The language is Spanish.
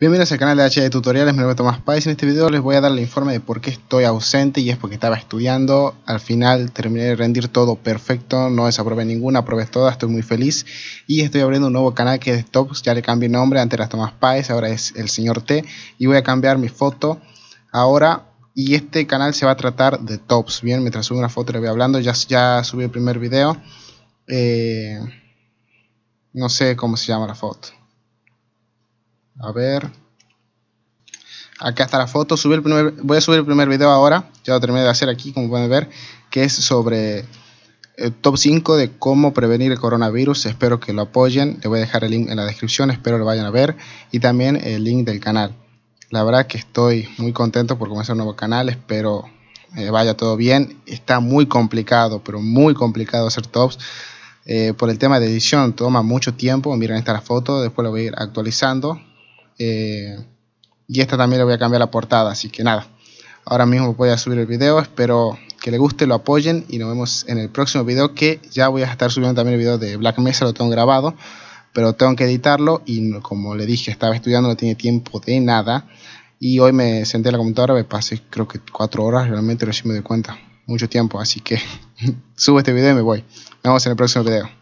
Bienvenidos al canal de HD Tutoriales, me es Tomás Páez En este video les voy a dar el informe de por qué estoy ausente y es porque estaba estudiando. Al final terminé de rendir todo perfecto, no desaprobé ninguna, aprobé todas, estoy muy feliz. Y estoy abriendo un nuevo canal que es Tops, ya le cambié nombre, antes era Tomás Páez, ahora es el señor T. Y voy a cambiar mi foto ahora. Y este canal se va a tratar de Tops, bien, mientras subo una foto le voy hablando, ya, subí el primer video. Eh, no sé cómo se llama la foto. A ver. Acá está la foto. voy a subir el primer video ahora. Ya lo terminé de hacer aquí, como pueden ver, que es sobre el top 5 de cómo prevenir el coronavirus. Espero que lo apoyen. Le voy a dejar el link en la descripción. Espero lo vayan a ver. Y también el link del canal. La verdad que estoy muy contento por comenzar un nuevo canal. Espero eh, vaya todo bien. Está muy complicado, pero muy complicado hacer tops. Eh, por el tema de edición, toma mucho tiempo. Miren esta la foto, después la voy a ir actualizando. Eh, y esta también le voy a cambiar la portada, así que nada. Ahora mismo voy a subir el video, espero que le guste, lo apoyen y nos vemos en el próximo video que ya voy a estar subiendo también el video de Black Mesa, lo tengo grabado, pero tengo que editarlo y como le dije, estaba estudiando, no tenía tiempo de nada y hoy me senté en la computadora, me pasé creo que cuatro horas, realmente recién me doy cuenta, mucho tiempo, así que subo este video y me voy. Nos vemos en el próximo video.